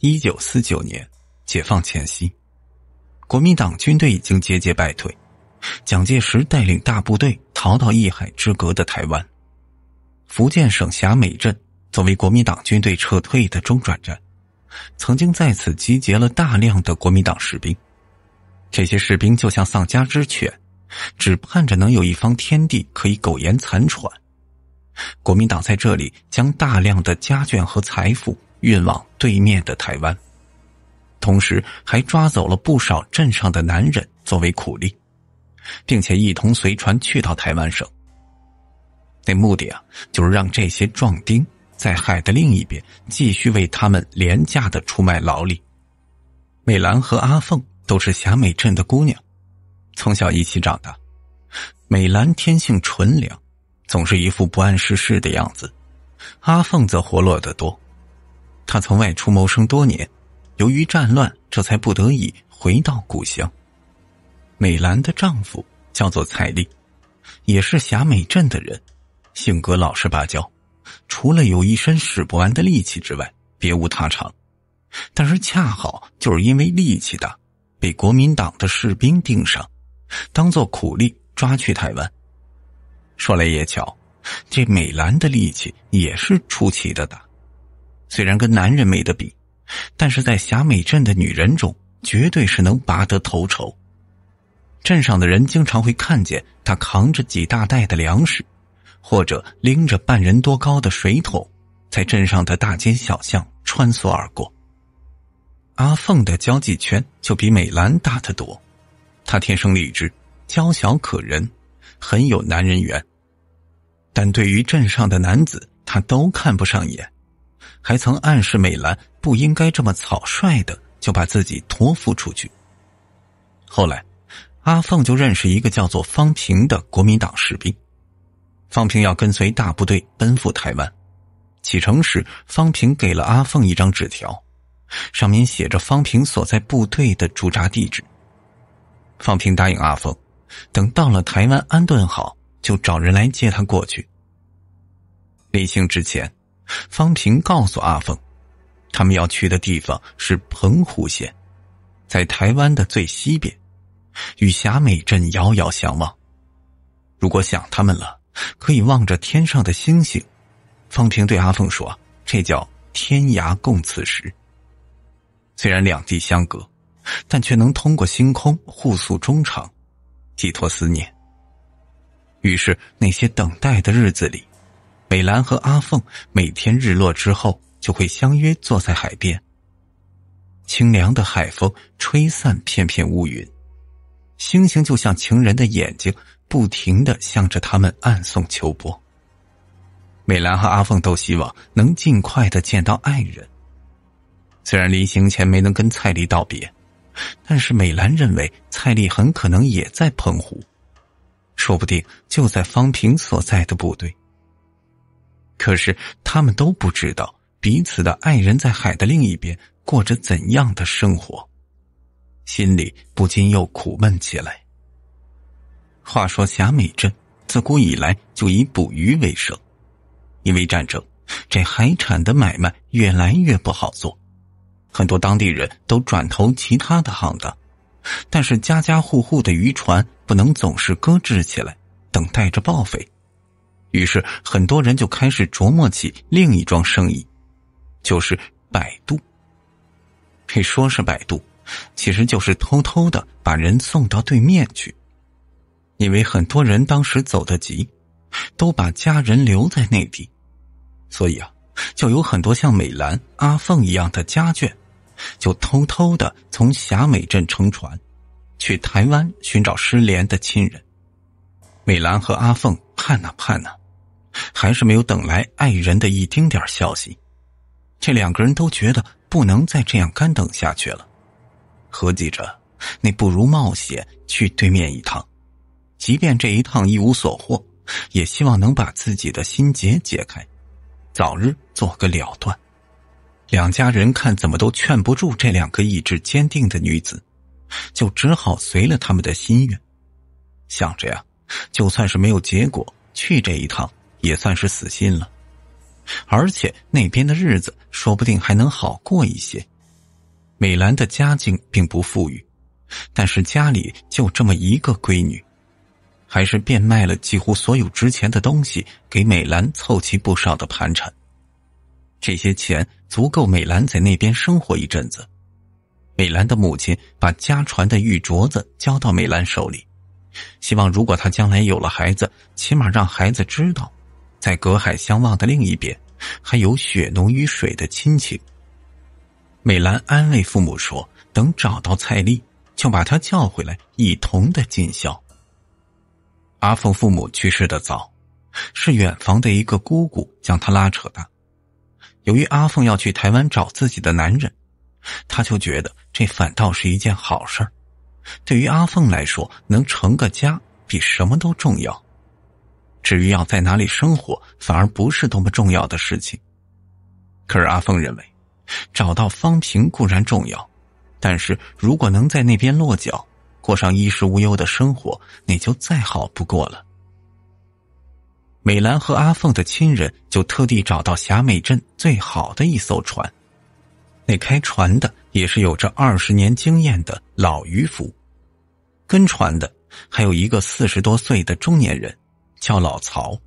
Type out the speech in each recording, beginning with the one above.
一九四九年，解放前夕，国民党军队已经节节败退，蒋介石带领大部队逃到一海之隔的台湾。福建省霞美镇作为国民党军队撤退的中转站，曾经在此集结了大量的国民党士兵。这些士兵就像丧家之犬，只盼着能有一方天地可以苟延残喘。国民党在这里将大量的家眷和财富。运往对面的台湾，同时还抓走了不少镇上的男人作为苦力，并且一同随船去到台湾省。那目的啊，就是让这些壮丁在海的另一边继续为他们廉价的出卖劳力。美兰和阿凤都是霞美镇的姑娘，从小一起长大。美兰天性纯良，总是一副不谙世事的样子；阿凤则活络得多。他曾外出谋生多年，由于战乱，这才不得已回到故乡。美兰的丈夫叫做彩丽，也是霞美镇的人，性格老实巴交，除了有一身使不完的力气之外，别无他长。但是恰好就是因为力气大，被国民党的士兵盯上，当做苦力抓去台湾。说来也巧，这美兰的力气也是出奇的大。虽然跟男人没得比，但是在霞美镇的女人中，绝对是能拔得头筹。镇上的人经常会看见她扛着几大袋的粮食，或者拎着半人多高的水桶，在镇上的大街小巷穿梭而过。阿凤的交际圈就比美兰大得多，她天生丽质，娇小可人，很有男人缘，但对于镇上的男子，她都看不上眼。还曾暗示美兰不应该这么草率的就把自己托付出去。后来，阿凤就认识一个叫做方平的国民党士兵。方平要跟随大部队奔赴台湾，启程时，方平给了阿凤一张纸条，上面写着方平所在部队的驻扎地址。方平答应阿凤，等到了台湾安顿好，就找人来接他过去。临行之前。方平告诉阿凤，他们要去的地方是澎湖县，在台湾的最西边，与霞美镇遥遥相望。如果想他们了，可以望着天上的星星。方平对阿凤说：“这叫天涯共此时。虽然两地相隔，但却能通过星空互诉衷肠，寄托思念。”于是，那些等待的日子里。美兰和阿凤每天日落之后就会相约坐在海边。清凉的海风吹散片片乌云，星星就像情人的眼睛，不停的向着他们暗送秋波。美兰和阿凤都希望能尽快的见到爱人。虽然临行前没能跟蔡丽道别，但是美兰认为蔡丽很可能也在澎湖，说不定就在方平所在的部队。可是他们都不知道彼此的爱人在海的另一边过着怎样的生活，心里不禁又苦闷起来。话说霞美镇自古以来就以捕鱼为生，因为战争，这海产的买卖越来越不好做，很多当地人都转投其他的行当，但是家家户户的渔船不能总是搁置起来，等待着报废。于是很多人就开始琢磨起另一桩生意，就是摆渡。可以说是摆渡，其实就是偷偷的把人送到对面去。因为很多人当时走得急，都把家人留在内地，所以啊，就有很多像美兰、阿凤一样的家眷，就偷偷的从霞美镇乘船去台湾寻找失联的亲人。美兰和阿凤盼呐盼呐。还是没有等来爱人的一丁点消息，这两个人都觉得不能再这样干等下去了。合计着，那不如冒险去对面一趟，即便这一趟一无所获，也希望能把自己的心结解开，早日做个了断。两家人看怎么都劝不住这两个意志坚定的女子，就只好随了他们的心愿，想着呀，就算是没有结果，去这一趟。也算是死心了，而且那边的日子说不定还能好过一些。美兰的家境并不富裕，但是家里就这么一个闺女，还是变卖了几乎所有值钱的东西，给美兰凑齐不少的盘缠。这些钱足够美兰在那边生活一阵子。美兰的母亲把家传的玉镯子交到美兰手里，希望如果她将来有了孩子，起码让孩子知道。在隔海相望的另一边，还有血浓于水的亲情。美兰安慰父母说：“等找到蔡丽，就把她叫回来，一同的尽孝。”阿凤父母去世的早，是远房的一个姑姑将他拉扯大。由于阿凤要去台湾找自己的男人，他就觉得这反倒是一件好事对于阿凤来说，能成个家比什么都重要。至于要在哪里生活，反而不是多么重要的事情。可是阿凤认为，找到方平固然重要，但是如果能在那边落脚，过上衣食无忧的生活，那就再好不过了。美兰和阿凤的亲人就特地找到霞美镇最好的一艘船，那开船的也是有着二十年经验的老渔夫，跟船的还有一个四十多岁的中年人。叫老曹，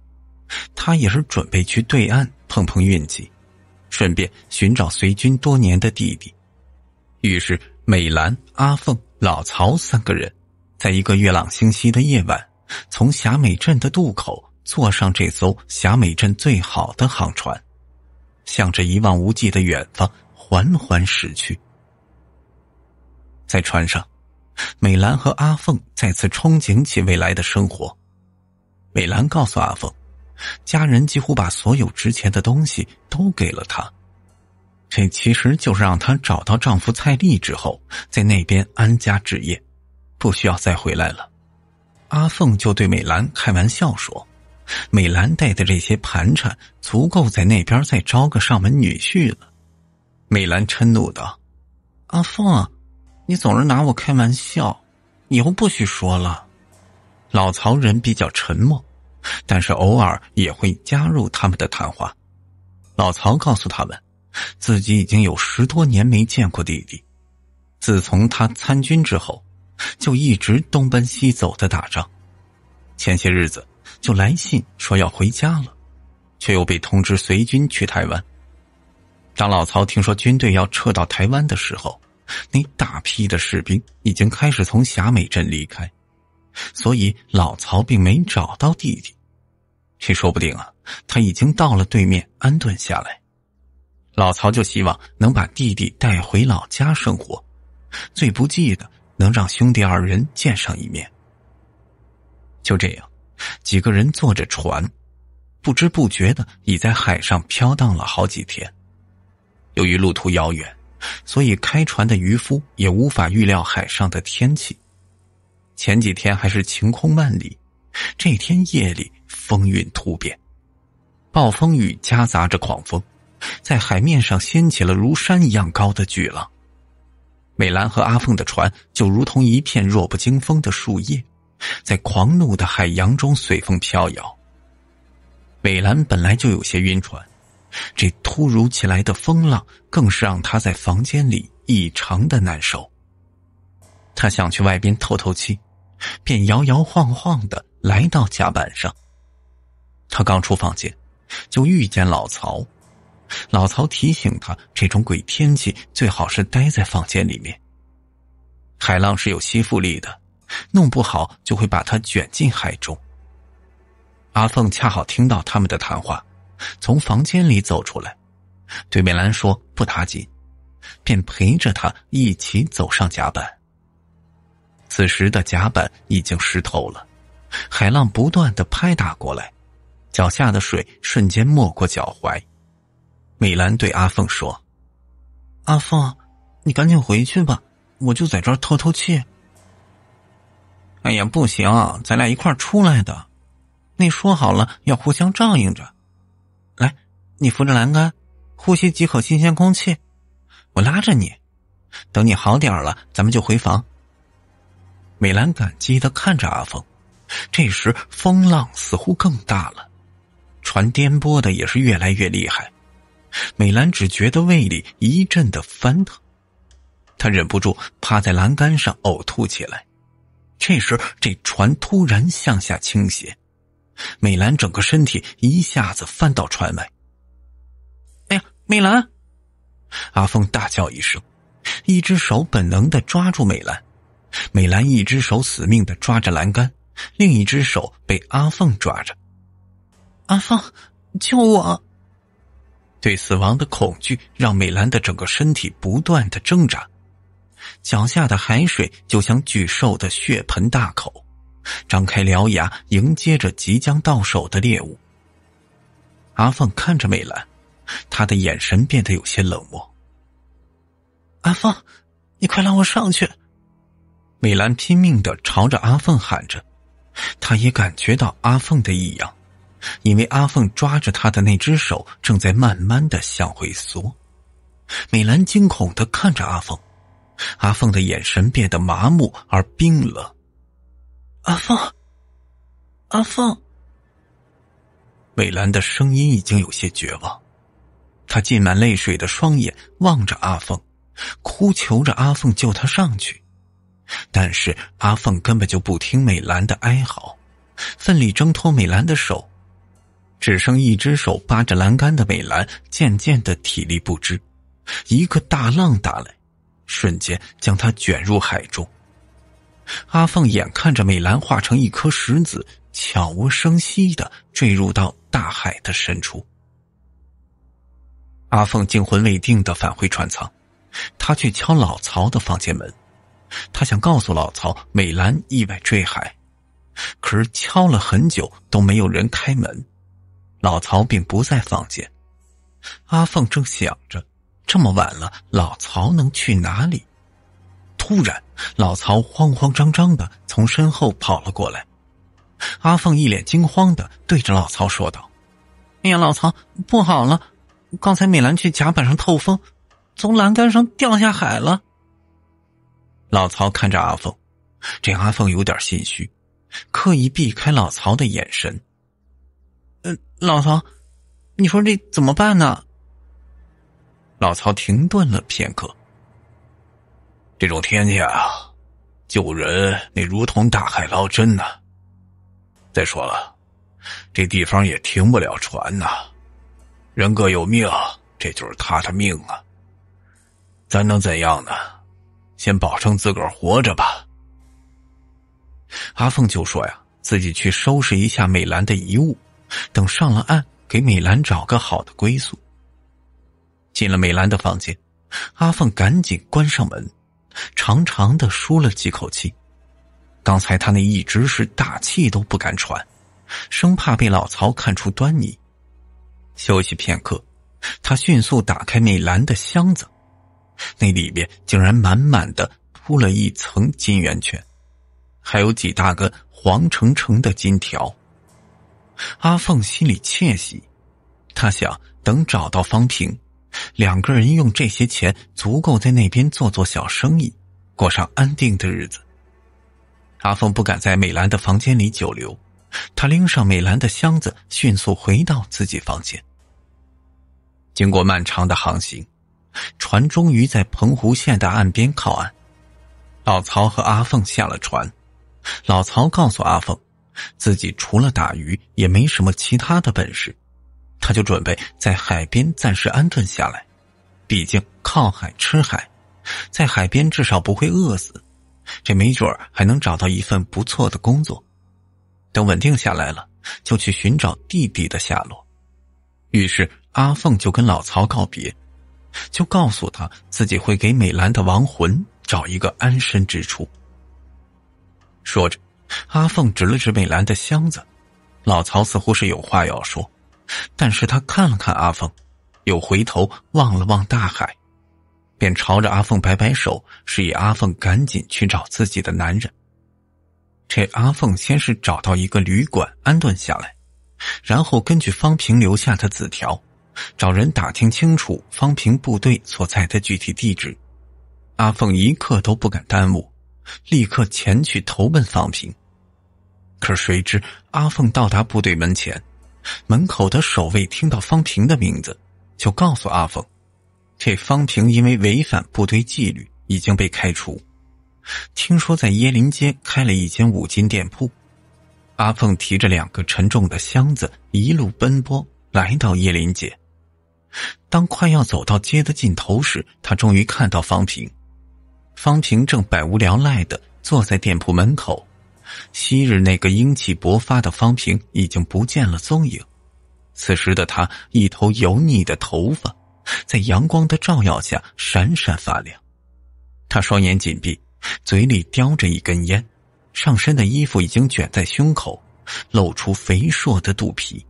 他也是准备去对岸碰碰运气，顺便寻找随军多年的弟弟。于是，美兰、阿凤、老曹三个人，在一个月朗星稀的夜晚，从霞美镇的渡口坐上这艘霞美镇最好的航船，向着一望无际的远方缓缓驶去。在船上，美兰和阿凤再次憧憬起未来的生活。美兰告诉阿凤，家人几乎把所有值钱的东西都给了她，这其实就是让她找到丈夫蔡丽之后，在那边安家置业，不需要再回来了。阿凤就对美兰开玩笑说：“美兰带的这些盘缠，足够在那边再招个上门女婿了。”美兰嗔怒道：“阿凤，你总是拿我开玩笑，以后不许说了。”老曹人比较沉默，但是偶尔也会加入他们的谈话。老曹告诉他们，自己已经有十多年没见过弟弟。自从他参军之后，就一直东奔西走的打仗。前些日子就来信说要回家了，却又被通知随军去台湾。当老曹听说军队要撤到台湾的时候，那大批的士兵已经开始从霞美镇离开。所以老曹并没找到弟弟，却说不定啊，他已经到了对面安顿下来。老曹就希望能把弟弟带回老家生活，最不济的能让兄弟二人见上一面。就这样，几个人坐着船，不知不觉的已在海上飘荡了好几天。由于路途遥远，所以开船的渔夫也无法预料海上的天气。前几天还是晴空万里，这天夜里风云突变，暴风雨夹杂着狂风，在海面上掀起了如山一样高的巨浪。美兰和阿凤的船就如同一片弱不禁风的树叶，在狂怒的海洋中随风飘摇。美兰本来就有些晕船，这突如其来的风浪更是让她在房间里异常的难受。她想去外边透透气。便摇摇晃晃的来到甲板上。他刚出房间，就遇见老曹。老曹提醒他，这种鬼天气最好是待在房间里面。海浪是有吸附力的，弄不好就会把他卷进海中。阿凤恰好听到他们的谈话，从房间里走出来，对美兰说不打紧，便陪着他一起走上甲板。此时的甲板已经湿透了，海浪不断的拍打过来，脚下的水瞬间没过脚踝。美兰对阿凤说：“阿凤，你赶紧回去吧，我就在这儿透透气。”“哎呀，不行，咱俩一块儿出来的，那说好了要互相照应着。来，你扶着栏杆，呼吸几口新鲜空气，我拉着你，等你好点了，咱们就回房。”美兰感激的看着阿峰，这时风浪似乎更大了，船颠簸的也是越来越厉害。美兰只觉得胃里一阵的翻腾，她忍不住趴在栏杆上呕吐起来。这时，这船突然向下倾斜，美兰整个身体一下子翻到船外。哎呀，美兰！阿峰大叫一声，一只手本能的抓住美兰。美兰一只手死命的抓着栏杆，另一只手被阿凤抓着。阿凤，救我！对死亡的恐惧让美兰的整个身体不断的挣扎，脚下的海水就像巨兽的血盆大口，张开獠牙迎接着即将到手的猎物。阿凤看着美兰，他的眼神变得有些冷漠。阿凤，你快让我上去！美兰拼命的朝着阿凤喊着，他也感觉到阿凤的异样，因为阿凤抓着他的那只手正在慢慢的向回缩。美兰惊恐的看着阿凤，阿凤的眼神变得麻木而冰冷。阿凤，阿凤，美兰的声音已经有些绝望，她浸满泪水的双眼望着阿凤，哭求着阿凤救她上去。但是阿凤根本就不听美兰的哀嚎，奋力挣脱美兰的手，只剩一只手扒着栏杆的美兰渐渐的体力不支，一个大浪打来，瞬间将她卷入海中。阿凤眼看着美兰化成一颗石子，悄无声息的坠入到大海的深处。阿凤惊魂未定的返回船舱，他去敲老曹的房间门。他想告诉老曹美兰意外坠海，可是敲了很久都没有人开门，老曹并不在房间。阿凤正想着，这么晚了，老曹能去哪里？突然，老曹慌慌张张的从身后跑了过来。阿凤一脸惊慌的对着老曹说道：“哎呀，老曹，不好了！刚才美兰去甲板上透风，从栏杆上掉下海了。”老曹看着阿凤，这阿凤有点心虚，刻意避开老曹的眼神。嗯，老曹，你说这怎么办呢？老曹停顿了片刻。这种天气啊，救人那如同大海捞针呢。再说了，这地方也停不了船呐。人各有命，这就是他的命啊。咱能怎样呢？先保证自个儿活着吧。阿凤就说：“呀，自己去收拾一下美兰的遗物，等上了岸，给美兰找个好的归宿。”进了美兰的房间，阿凤赶紧关上门，长长的舒了几口气。刚才他那一直是大气都不敢喘，生怕被老曹看出端倪。休息片刻，他迅速打开美兰的箱子。那里边竟然满满的铺了一层金圆圈，还有几大根黄澄澄的金条。阿凤心里窃喜，他想等找到方平，两个人用这些钱足够在那边做做小生意，过上安定的日子。阿凤不敢在美兰的房间里久留，他拎上美兰的箱子，迅速回到自己房间。经过漫长的航行。船终于在澎湖县的岸边靠岸，老曹和阿凤下了船。老曹告诉阿凤，自己除了打鱼也没什么其他的本事，他就准备在海边暂时安顿下来。毕竟靠海吃海，在海边至少不会饿死，这没准儿还能找到一份不错的工作。等稳定下来了，就去寻找弟弟的下落。于是阿凤就跟老曹告别。就告诉他自己会给美兰的亡魂找一个安身之处。说着，阿凤指了指美兰的箱子，老曹似乎是有话要说，但是他看了看阿凤，又回头望了望大海，便朝着阿凤摆摆手，示意阿凤赶紧去找自己的男人。这阿凤先是找到一个旅馆安顿下来，然后根据方平留下的字条。找人打听清楚方平部队所在的具体地址，阿凤一刻都不敢耽误，立刻前去投奔方平。可谁知阿凤到达部队门前，门口的守卫听到方平的名字，就告诉阿凤，这方平因为违反部队纪律已经被开除，听说在椰林街开了一间五金店铺。阿凤提着两个沉重的箱子，一路奔波来到椰林街。当快要走到街的尽头时，他终于看到方平。方平正百无聊赖的坐在店铺门口。昔日那个英气勃发的方平已经不见了踪影。此时的他，一头油腻的头发，在阳光的照耀下闪闪发亮。他双眼紧闭，嘴里叼着一根烟，上身的衣服已经卷在胸口，露出肥硕的肚皮。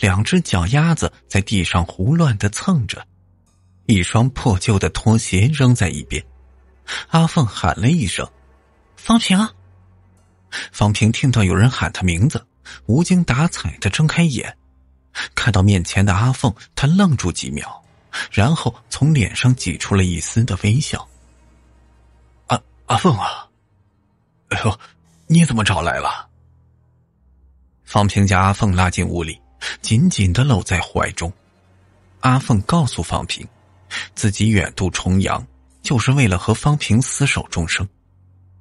两只脚丫子在地上胡乱的蹭着，一双破旧的拖鞋扔在一边。阿凤喊了一声：“方平。”方平听到有人喊他名字，无精打采的睁开眼，看到面前的阿凤，他愣住几秒，然后从脸上挤出了一丝的微笑。“阿阿凤啊，哎呦，你怎么找来了？”方平将阿凤拉进屋里。紧紧的搂在怀中，阿凤告诉方平，自己远渡重洋就是为了和方平厮守终生。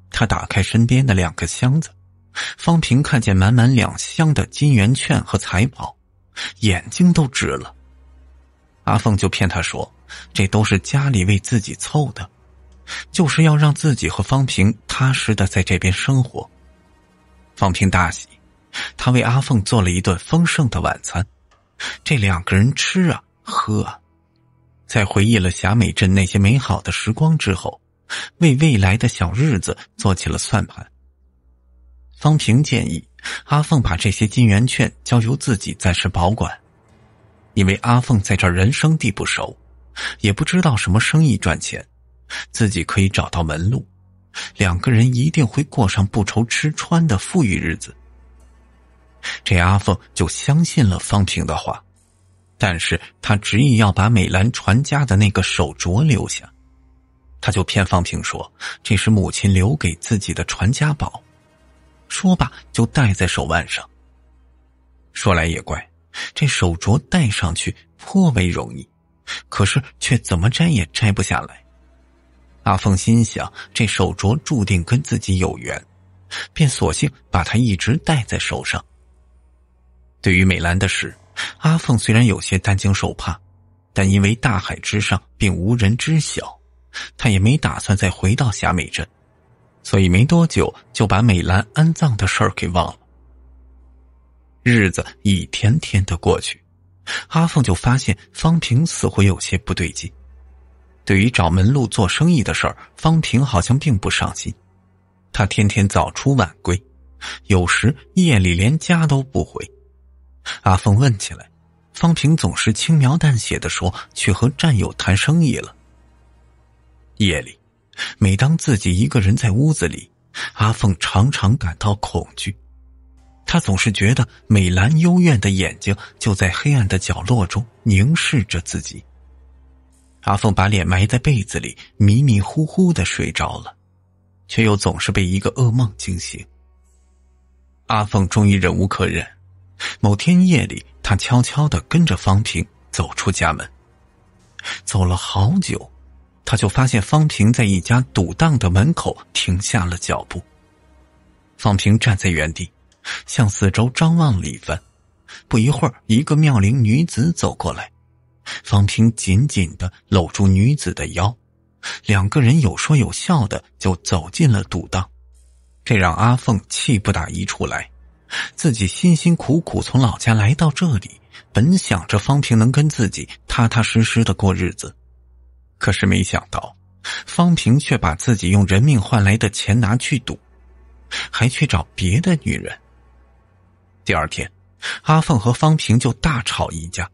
他打开身边的两个箱子，方平看见满满两箱的金圆券和财宝，眼睛都直了。阿凤就骗他说，这都是家里为自己凑的，就是要让自己和方平踏实的在这边生活。方平大喜。他为阿凤做了一顿丰盛的晚餐，这两个人吃啊喝啊，在回忆了霞美镇那些美好的时光之后，为未来的小日子做起了算盘。方平建议阿凤把这些金圆券交由自己暂时保管，因为阿凤在这人生地不熟，也不知道什么生意赚钱，自己可以找到门路，两个人一定会过上不愁吃穿的富裕日子。这阿凤就相信了方平的话，但是他执意要把美兰传家的那个手镯留下，他就骗方平说这是母亲留给自己的传家宝，说罢就戴在手腕上。说来也怪，这手镯戴上去颇为容易，可是却怎么摘也摘不下来。阿凤心想这手镯注定跟自己有缘，便索性把它一直戴在手上。对于美兰的事，阿凤虽然有些担惊受怕，但因为大海之上并无人知晓，他也没打算再回到霞美镇，所以没多久就把美兰安葬的事儿给忘了。日子一天天的过去，阿凤就发现方平似乎有些不对劲。对于找门路做生意的事儿，方平好像并不上心，他天天早出晚归，有时夜里连家都不回。阿凤问起来，方平总是轻描淡写的说：“去和战友谈生意了。”夜里，每当自己一个人在屋子里，阿凤常常感到恐惧。他总是觉得美兰幽怨的眼睛就在黑暗的角落中凝视着自己。阿凤把脸埋在被子里，迷迷糊糊的睡着了，却又总是被一个噩梦惊醒。阿凤终于忍无可忍。某天夜里，他悄悄地跟着方平走出家门。走了好久，他就发现方平在一家赌档的门口停下了脚步。方平站在原地，向四周张望了一番。不一会儿，一个妙龄女子走过来，方平紧紧地搂住女子的腰，两个人有说有笑的就走进了赌档，这让阿凤气不打一处来。自己辛辛苦苦从老家来到这里，本想着方平能跟自己踏踏实实的过日子，可是没想到方平却把自己用人命换来的钱拿去赌，还去找别的女人。第二天，阿凤和方平就大吵一架，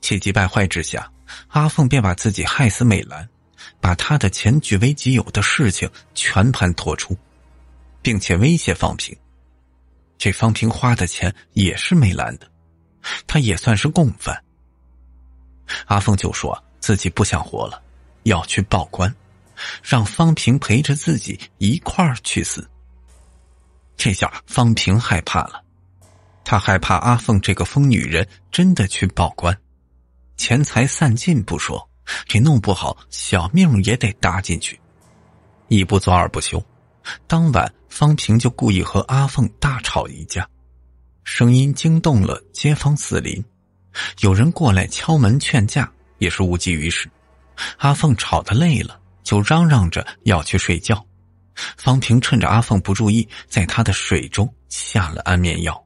气急败坏之下，阿凤便把自己害死美兰，把她的钱据为己有的事情全盘托出，并且威胁方平。这方平花的钱也是没拦的，他也算是共犯。阿凤就说自己不想活了，要去报官，让方平陪着自己一块儿去死。这下方平害怕了，他害怕阿凤这个疯女人真的去报官，钱财散尽不说，这弄不好小命也得搭进去，一不做二不休。当晚。方平就故意和阿凤大吵一架，声音惊动了街坊四邻，有人过来敲门劝架，也是无济于事。阿凤吵得累了，就嚷嚷着要去睡觉。方平趁着阿凤不注意，在她的水中下了安眠药。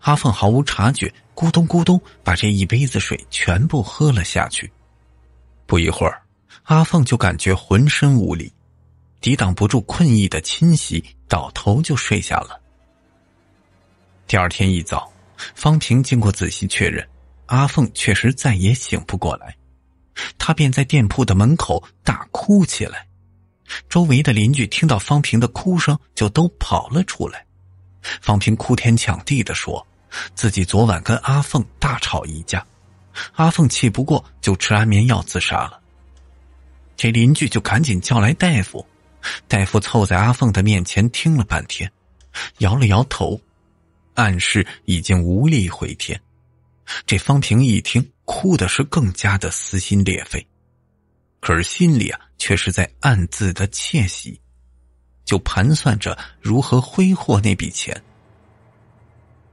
阿凤毫无察觉，咕咚咕咚把这一杯子水全部喝了下去。不一会儿，阿凤就感觉浑身无力。抵挡不住困意的侵袭，倒头就睡下了。第二天一早，方平经过仔细确认，阿凤确实再也醒不过来，他便在店铺的门口大哭起来。周围的邻居听到方平的哭声，就都跑了出来。方平哭天抢地的说：“自己昨晚跟阿凤大吵一架，阿凤气不过就吃安眠药自杀了。”这邻居就赶紧叫来大夫。大夫凑在阿凤的面前听了半天，摇了摇头，暗示已经无力回天。这方平一听，哭的是更加的撕心裂肺，可是心里啊，却是在暗自的窃喜，就盘算着如何挥霍那笔钱。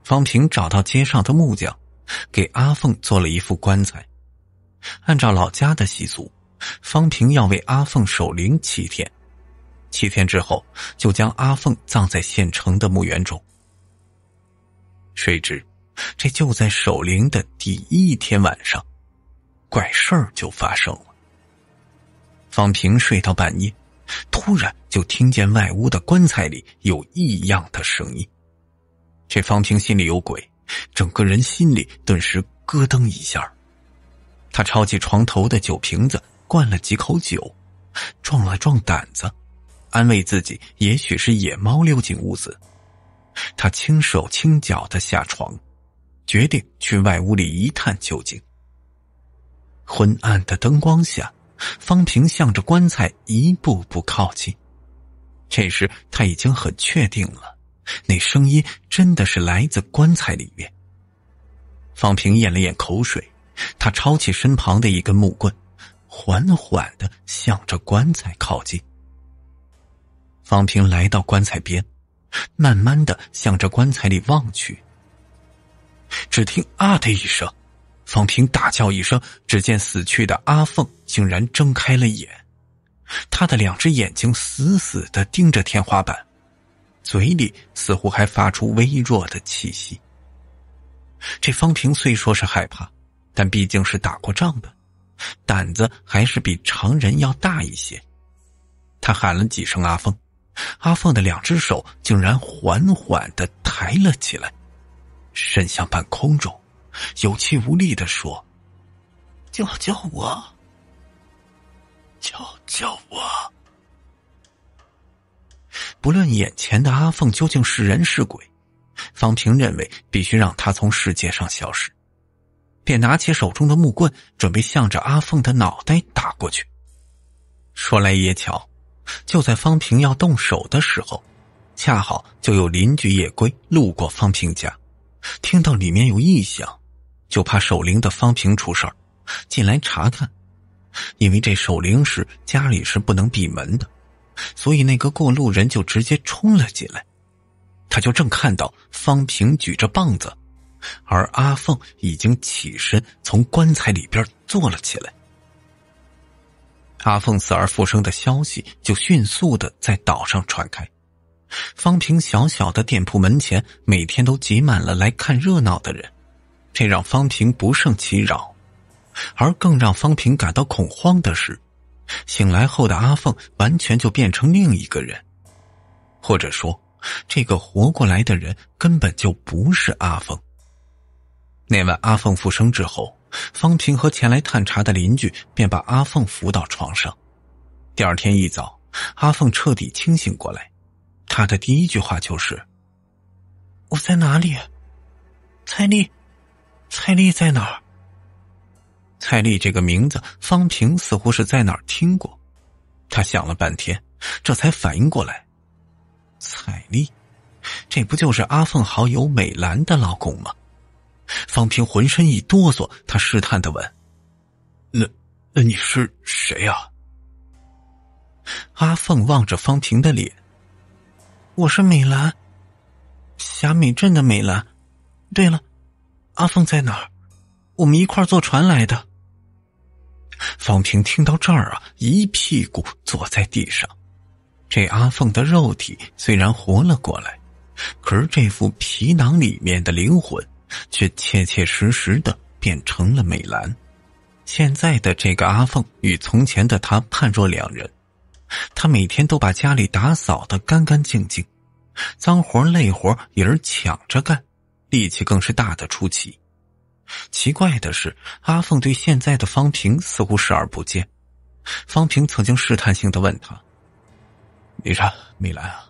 方平找到街上的木匠，给阿凤做了一副棺材。按照老家的习俗，方平要为阿凤守灵七天。七天之后，就将阿凤葬在县城的墓园中。谁知，这就在守灵的第一天晚上，怪事儿就发生了。方平睡到半夜，突然就听见外屋的棺材里有异样的声音。这方平心里有鬼，整个人心里顿时咯噔一下。他抄起床头的酒瓶子，灌了几口酒，壮了壮胆子。安慰自己，也许是野猫溜进屋子。他轻手轻脚的下床，决定去外屋里一探究竟。昏暗的灯光下，方平向着棺材一步步靠近。这时他已经很确定了，那声音真的是来自棺材里面。方平咽了咽口水，他抄起身旁的一根木棍，缓缓的向着棺材靠近。方平来到棺材边，慢慢的向着棺材里望去。只听“啊”的一声，方平大叫一声，只见死去的阿凤竟然睁开了眼，他的两只眼睛死死的盯着天花板，嘴里似乎还发出微弱的气息。这方平虽说是害怕，但毕竟是打过仗的，胆子还是比常人要大一些。他喊了几声“阿凤”。阿凤的两只手竟然缓缓的抬了起来，伸向半空中，有气无力的说：“救救我，救救我。”不论眼前的阿凤究竟是人是鬼，方平认为必须让他从世界上消失，便拿起手中的木棍，准备向着阿凤的脑袋打过去。说来也巧。就在方平要动手的时候，恰好就有邻居夜归路过方平家，听到里面有异响，就怕守灵的方平出事儿，进来查看。因为这守灵时家里是不能闭门的，所以那个过路人就直接冲了进来。他就正看到方平举着棒子，而阿凤已经起身从棺材里边坐了起来。阿凤死而复生的消息就迅速的在岛上传开，方平小小的店铺门前每天都挤满了来看热闹的人，这让方平不胜其扰。而更让方平感到恐慌的是，醒来后的阿凤完全就变成另一个人，或者说，这个活过来的人根本就不是阿凤。那晚阿凤复生之后。方平和前来探查的邻居便把阿凤扶到床上。第二天一早，阿凤彻底清醒过来，她的第一句话就是：“我在哪里？彩丽，彩丽在哪儿？”彩丽这个名字，方平似乎是在哪儿听过，他想了半天，这才反应过来：彩丽，这不就是阿凤好友美兰的老公吗？方平浑身一哆嗦，他试探的问：“那那你是谁呀？”阿凤望着方平的脸：“我是美兰，霞美镇的美兰。对了，阿凤在哪儿？我们一块儿坐船来的。”方平听到这儿啊，一屁股坐在地上。这阿凤的肉体虽然活了过来，可是这副皮囊里面的灵魂。却切切实实的变成了美兰。现在的这个阿凤与从前的她判若两人。她每天都把家里打扫的干干净净，脏活累活也是抢着干，力气更是大的出奇。奇怪的是，阿凤对现在的方平似乎视而不见。方平曾经试探性的问他：“你莎，美兰啊，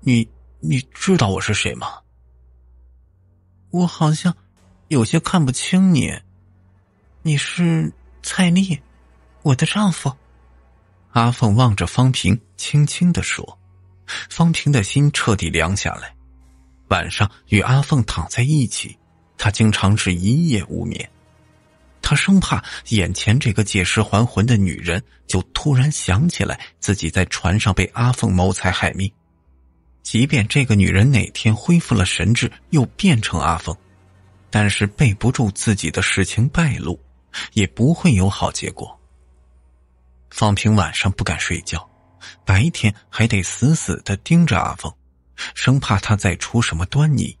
你你知道我是谁吗？”我好像有些看不清你，你是蔡丽，我的丈夫。阿凤望着方平，轻轻的说：“方平的心彻底凉下来。晚上与阿凤躺在一起，他经常是一夜无眠。他生怕眼前这个借尸还魂的女人，就突然想起来自己在船上被阿凤谋财害命。”即便这个女人哪天恢复了神智，又变成阿凤，但是背不住自己的事情败露，也不会有好结果。方平晚上不敢睡觉，白天还得死死的盯着阿凤，生怕他再出什么端倪，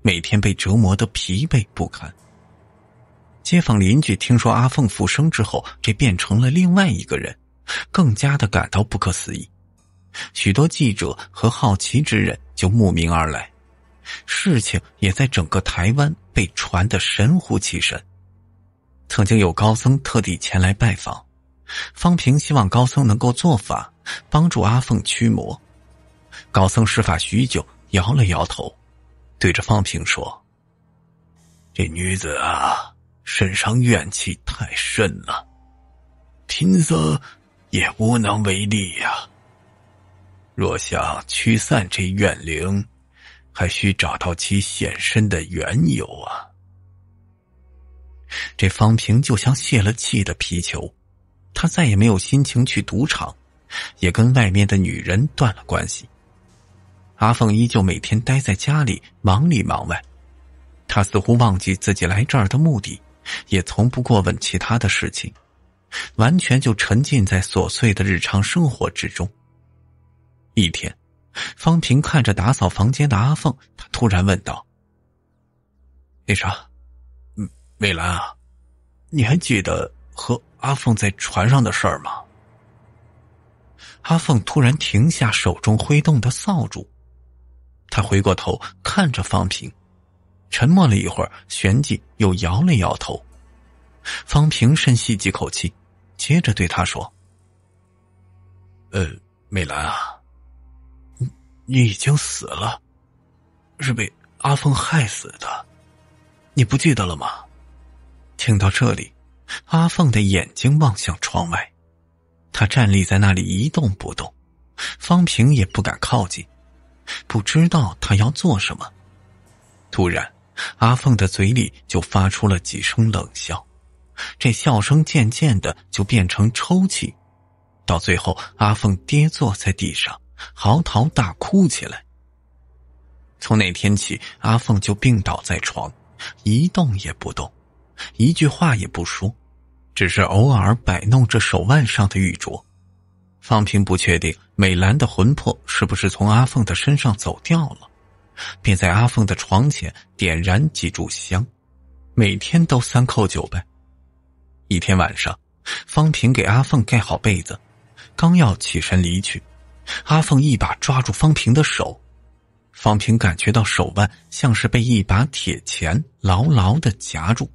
每天被折磨的疲惫不堪。街坊邻居听说阿凤复生之后，这变成了另外一个人，更加的感到不可思议。许多记者和好奇之人就慕名而来，事情也在整个台湾被传得神乎其神。曾经有高僧特地前来拜访，方平希望高僧能够做法帮助阿凤驱魔。高僧施法许久，摇了摇头，对着方平说：“这女子啊，身上怨气太深了，贫僧也无能为力呀。”若想驱散这怨灵，还需找到其现身的缘由啊！这方平就像泄了气的皮球，他再也没有心情去赌场，也跟外面的女人断了关系。阿凤依旧每天待在家里，忙里忙外。他似乎忘记自己来这儿的目的，也从不过问其他的事情，完全就沉浸在琐碎的日常生活之中。一天，方平看着打扫房间的阿凤，他突然问道：“那啥，嗯，美兰啊，你还记得和阿凤在船上的事儿吗？”阿凤突然停下手中挥动的扫帚，他回过头看着方平，沉默了一会儿，旋即又摇了摇头。方平深吸几口气，接着对他说：“呃，美兰啊。”你已经死了，是被阿凤害死的，你不记得了吗？听到这里，阿凤的眼睛望向窗外，他站立在那里一动不动，方平也不敢靠近，不知道他要做什么。突然，阿凤的嘴里就发出了几声冷笑，这笑声渐渐的就变成抽泣，到最后，阿凤跌坐在地上。嚎啕大哭起来。从那天起，阿凤就病倒在床，一动也不动，一句话也不说，只是偶尔摆弄着手腕上的玉镯。方平不确定美兰的魂魄是不是从阿凤的身上走掉了，便在阿凤的床前点燃几炷香，每天都三叩九拜。一天晚上，方平给阿凤盖好被子，刚要起身离去。阿凤一把抓住方平的手，方平感觉到手腕像是被一把铁钳牢牢的夹住。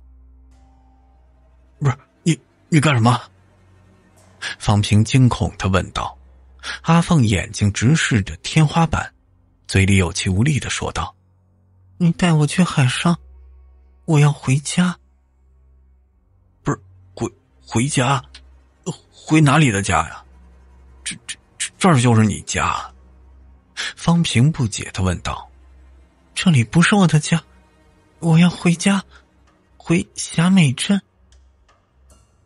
不是你，你干什么？方平惊恐的问道。阿凤眼睛直视着天花板，嘴里有气无力的说道：“你带我去海上，我要回家。”不是回回家，回哪里的家呀？这这。这儿就是你家，方平不解的问道：“这里不是我的家，我要回家，回霞美镇。”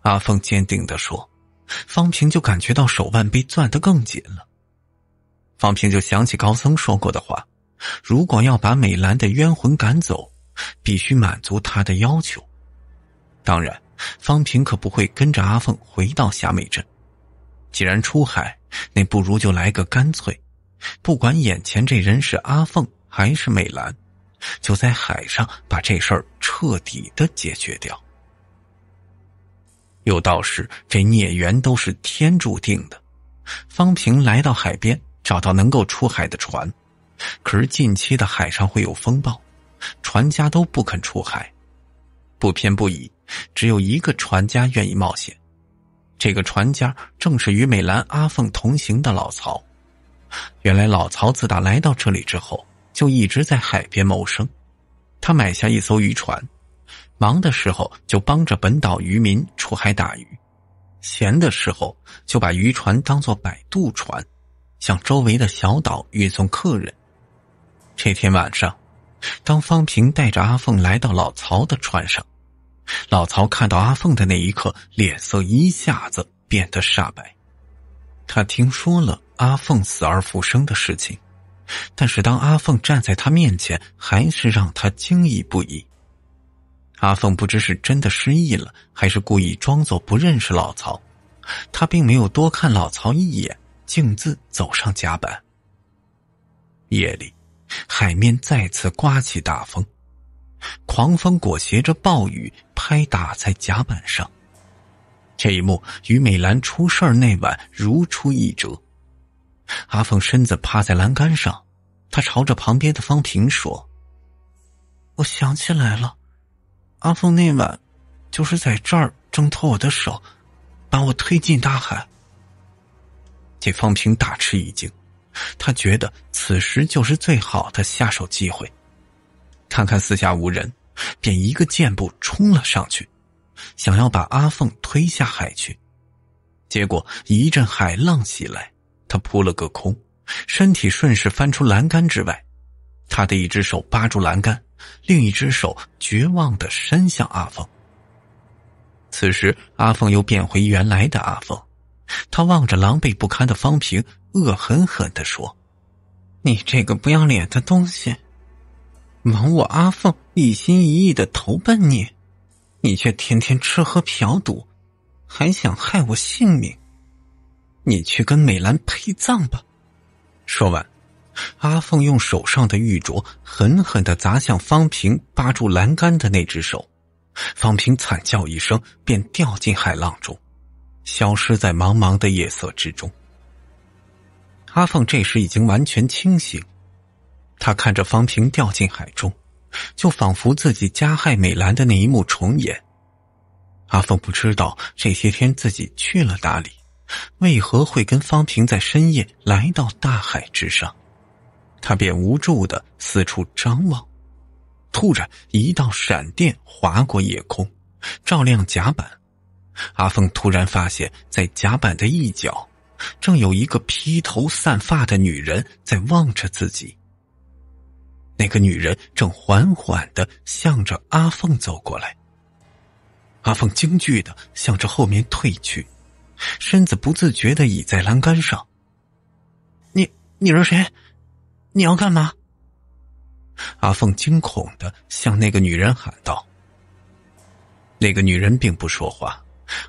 阿凤坚定的说。方平就感觉到手腕被攥得更紧了。方平就想起高僧说过的话：“如果要把美兰的冤魂赶走，必须满足他的要求。”当然，方平可不会跟着阿凤回到霞美镇。既然出海，那不如就来个干脆，不管眼前这人是阿凤还是美兰，就在海上把这事儿彻底的解决掉。有道是，这孽缘都是天注定的。方平来到海边，找到能够出海的船，可是近期的海上会有风暴，船家都不肯出海，不偏不倚，只有一个船家愿意冒险。这个船家正是与美兰、阿凤同行的老曹。原来，老曹自打来到这里之后，就一直在海边谋生。他买下一艘渔船，忙的时候就帮着本岛渔民出海打鱼，闲的时候就把渔船当做摆渡船，向周围的小岛运送客人。这天晚上，当方平带着阿凤来到老曹的船上。老曹看到阿凤的那一刻，脸色一下子变得煞白。他听说了阿凤死而复生的事情，但是当阿凤站在他面前，还是让他惊异不已。阿凤不知是真的失忆了，还是故意装作不认识老曹，他并没有多看老曹一眼，径自走上甲板。夜里，海面再次刮起大风。狂风裹挟着暴雨拍打在甲板上，这一幕与美兰出事儿那晚如出一辙。阿凤身子趴在栏杆上，她朝着旁边的方平说：“我想起来了，阿凤那晚就是在这儿挣脱我的手，把我推进大海。”这方平大吃一惊，他觉得此时就是最好的下手机会。看看四下无人，便一个箭步冲了上去，想要把阿凤推下海去。结果一阵海浪袭来，他扑了个空，身体顺势翻出栏杆之外。他的一只手扒住栏杆，另一只手绝望的伸向阿凤。此时，阿凤又变回原来的阿凤，他望着狼狈不堪的方平，恶狠狠的说：“你这个不要脸的东西！”枉我阿凤一心一意的投奔你，你却天天吃喝嫖赌，还想害我性命！你去跟美兰陪葬吧！说完，阿凤用手上的玉镯狠狠的砸向方平扒住栏杆的那只手，方平惨叫一声，便掉进海浪中，消失在茫茫的夜色之中。阿凤这时已经完全清醒。他看着方平掉进海中，就仿佛自己加害美兰的那一幕重演。阿凤不知道这些天自己去了哪里，为何会跟方平在深夜来到大海之上？他便无助的四处张望。突然，一道闪电划过夜空，照亮甲板。阿凤突然发现，在甲板的一角，正有一个披头散发的女人在望着自己。那个女人正缓缓的向着阿凤走过来，阿凤惊惧的向着后面退去，身子不自觉的倚在栏杆上。你你是谁？你要干嘛？阿凤惊恐的向那个女人喊道。那个女人并不说话，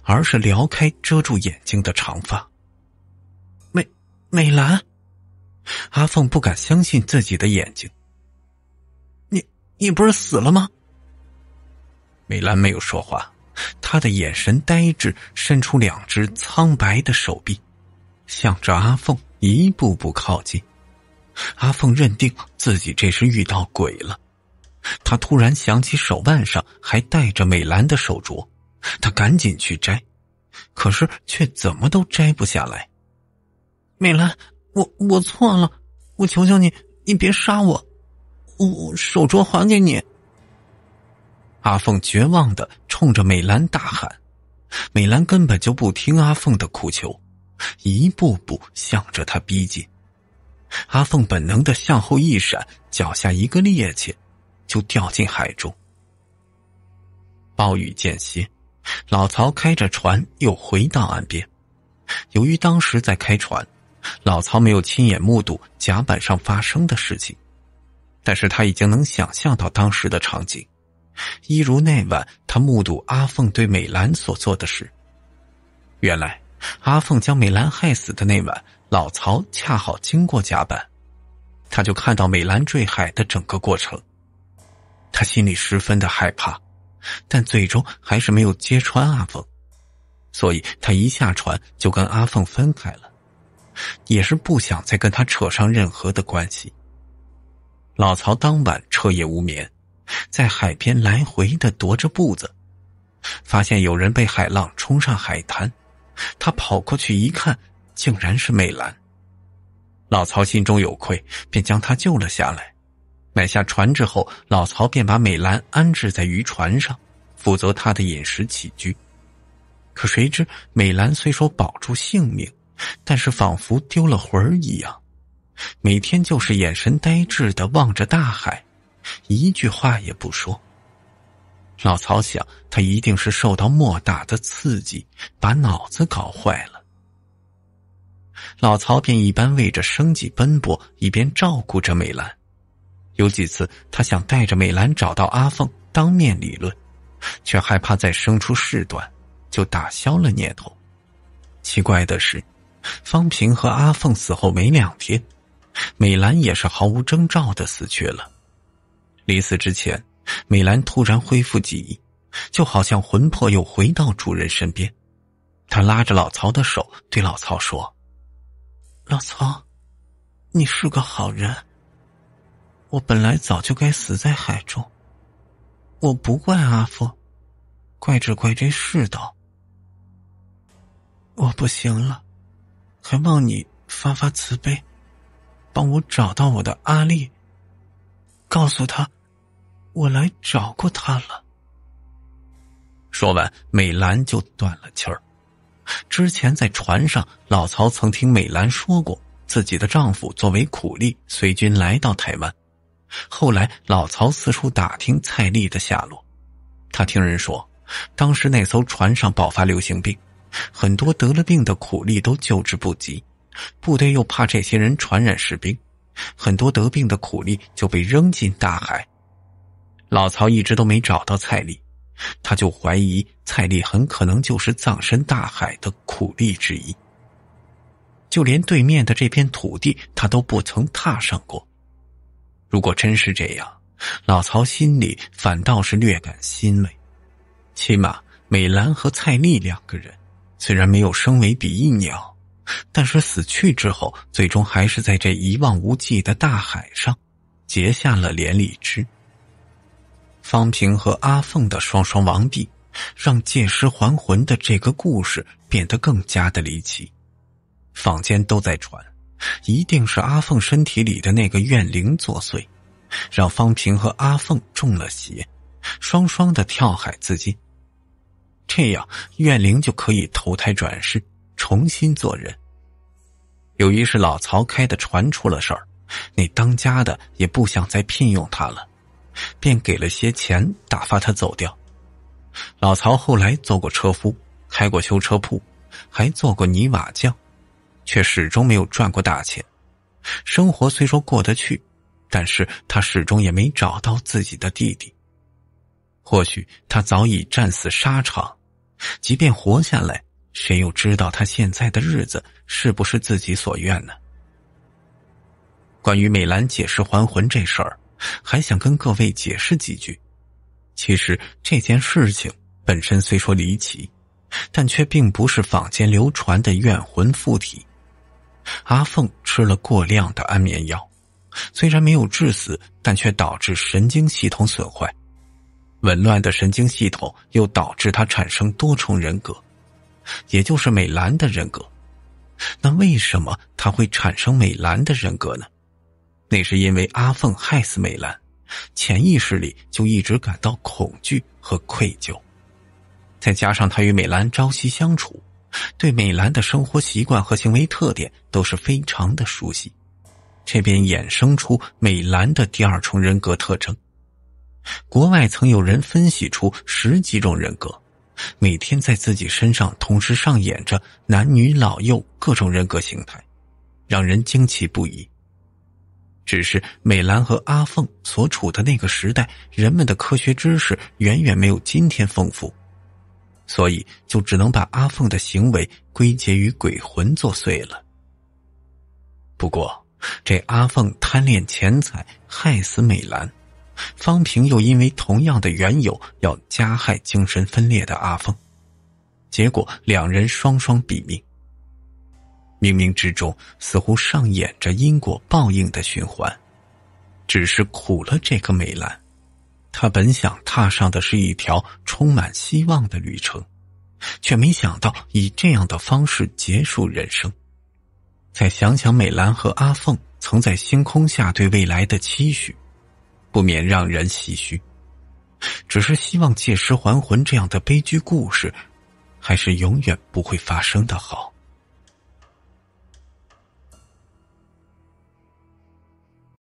而是撩开遮住眼睛的长发。美美兰，阿凤不敢相信自己的眼睛。你不是死了吗？美兰没有说话，她的眼神呆滞，伸出两只苍白的手臂，向着阿凤一步步靠近。阿凤认定自己这是遇到鬼了。他突然想起手腕上还戴着美兰的手镯，他赶紧去摘，可是却怎么都摘不下来。美兰，我我错了，我求求你，你别杀我。我手镯还给你！阿凤绝望的冲着美兰大喊，美兰根本就不听阿凤的苦求，一步步向着他逼近。阿凤本能的向后一闪，脚下一个趔趄，就掉进海中。暴雨间歇，老曹开着船又回到岸边。由于当时在开船，老曹没有亲眼目睹甲板上发生的事情。但是他已经能想象到当时的场景，一如那晚他目睹阿凤对美兰所做的事。原来，阿凤将美兰害死的那晚，老曹恰好经过甲板，他就看到美兰坠海的整个过程。他心里十分的害怕，但最终还是没有揭穿阿凤，所以他一下船就跟阿凤分开了，也是不想再跟他扯上任何的关系。老曹当晚彻夜无眠，在海边来回的踱着步子，发现有人被海浪冲上海滩，他跑过去一看，竟然是美兰。老曹心中有愧，便将她救了下来。买下船之后，老曹便把美兰安置在渔船上，负责她的饮食起居。可谁知，美兰虽说保住性命，但是仿佛丢了魂儿一样。每天就是眼神呆滞的望着大海，一句话也不说。老曹想，他一定是受到莫大的刺激，把脑子搞坏了。老曹便一边为着生计奔波，一边照顾着美兰。有几次，他想带着美兰找到阿凤当面理论，却害怕再生出事端，就打消了念头。奇怪的是，方平和阿凤死后没两天。美兰也是毫无征兆的死去了。临死之前，美兰突然恢复记忆，就好像魂魄又回到主人身边。她拉着老曹的手，对老曹说：“老曹，你是个好人。我本来早就该死在海中，我不怪阿福，怪只怪这世道。我不行了，还望你发发慈悲。”帮我找到我的阿丽，告诉他，我来找过他了。说完，美兰就断了气儿。之前在船上，老曹曾听美兰说过，自己的丈夫作为苦力随军来到台湾。后来，老曹四处打听蔡丽的下落，他听人说，当时那艘船上爆发流行病，很多得了病的苦力都救治不及。部队又怕这些人传染士兵，很多得病的苦力就被扔进大海。老曹一直都没找到蔡丽，他就怀疑蔡丽很可能就是葬身大海的苦力之一。就连对面的这片土地，他都不曾踏上过。如果真是这样，老曹心里反倒是略感欣慰，起码美兰和蔡丽两个人，虽然没有升为比翼鸟。但是死去之后，最终还是在这一望无际的大海上结下了连理枝。方平和阿凤的双双亡毕，让借尸还魂的这个故事变得更加的离奇。坊间都在传，一定是阿凤身体里的那个怨灵作祟，让方平和阿凤中了邪，双双的跳海自尽，这样怨灵就可以投胎转世。重新做人。由于是老曹开的船出了事儿，那当家的也不想再聘用他了，便给了些钱打发他走掉。老曹后来做过车夫，开过修车铺，还做过泥瓦匠，却始终没有赚过大钱，生活虽说过得去，但是他始终也没找到自己的弟弟。或许他早已战死沙场，即便活下来。谁又知道他现在的日子是不是自己所愿呢？关于美兰解释还魂这事儿，还想跟各位解释几句。其实这件事情本身虽说离奇，但却并不是坊间流传的怨魂附体。阿凤吃了过量的安眠药，虽然没有致死，但却导致神经系统损坏。紊乱的神经系统又导致他产生多重人格。也就是美兰的人格，那为什么他会产生美兰的人格呢？那是因为阿凤害死美兰，潜意识里就一直感到恐惧和愧疚，再加上他与美兰朝夕相处，对美兰的生活习惯和行为特点都是非常的熟悉，这边衍生出美兰的第二重人格特征。国外曾有人分析出十几种人格。每天在自己身上同时上演着男女老幼各种人格形态，让人惊奇不已。只是美兰和阿凤所处的那个时代，人们的科学知识远远没有今天丰富，所以就只能把阿凤的行为归结于鬼魂作祟了。不过，这阿凤贪恋钱财，害死美兰。方平又因为同样的缘由要加害精神分裂的阿凤，结果两人双双毙命。冥冥之中，似乎上演着因果报应的循环，只是苦了这个美兰。她本想踏上的是一条充满希望的旅程，却没想到以这样的方式结束人生。再想想美兰和阿凤曾在星空下对未来的期许。不免让人唏嘘，只是希望借尸还魂这样的悲剧故事，还是永远不会发生的好。